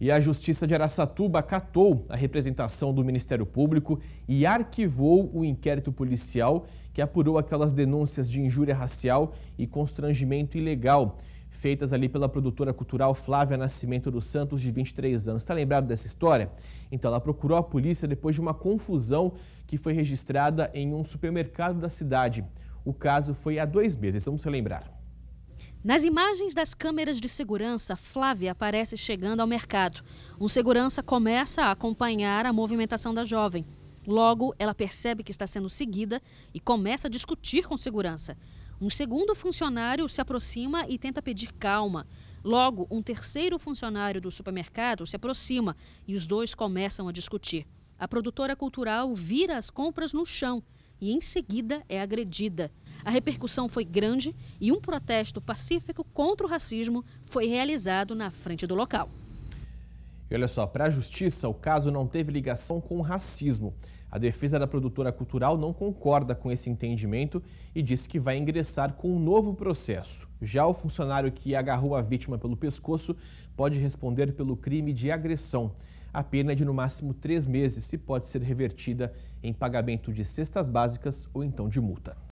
E a Justiça de Araçatuba catou a representação do Ministério Público e arquivou o inquérito policial que apurou aquelas denúncias de injúria racial e constrangimento ilegal feitas ali pela produtora cultural Flávia Nascimento dos Santos, de 23 anos. Está lembrado dessa história? Então, ela procurou a polícia depois de uma confusão que foi registrada em um supermercado da cidade. O caso foi há dois meses, vamos relembrar. Nas imagens das câmeras de segurança, Flávia aparece chegando ao mercado. Um segurança começa a acompanhar a movimentação da jovem. Logo, ela percebe que está sendo seguida e começa a discutir com segurança. Um segundo funcionário se aproxima e tenta pedir calma. Logo, um terceiro funcionário do supermercado se aproxima e os dois começam a discutir. A produtora cultural vira as compras no chão e em seguida é agredida. A repercussão foi grande e um protesto pacífico contra o racismo foi realizado na frente do local. E olha só, para a justiça, o caso não teve ligação com o racismo. A defesa da produtora cultural não concorda com esse entendimento e diz que vai ingressar com um novo processo. Já o funcionário que agarrou a vítima pelo pescoço pode responder pelo crime de agressão a pena é de no máximo três meses e pode ser revertida em pagamento de cestas básicas ou então de multa.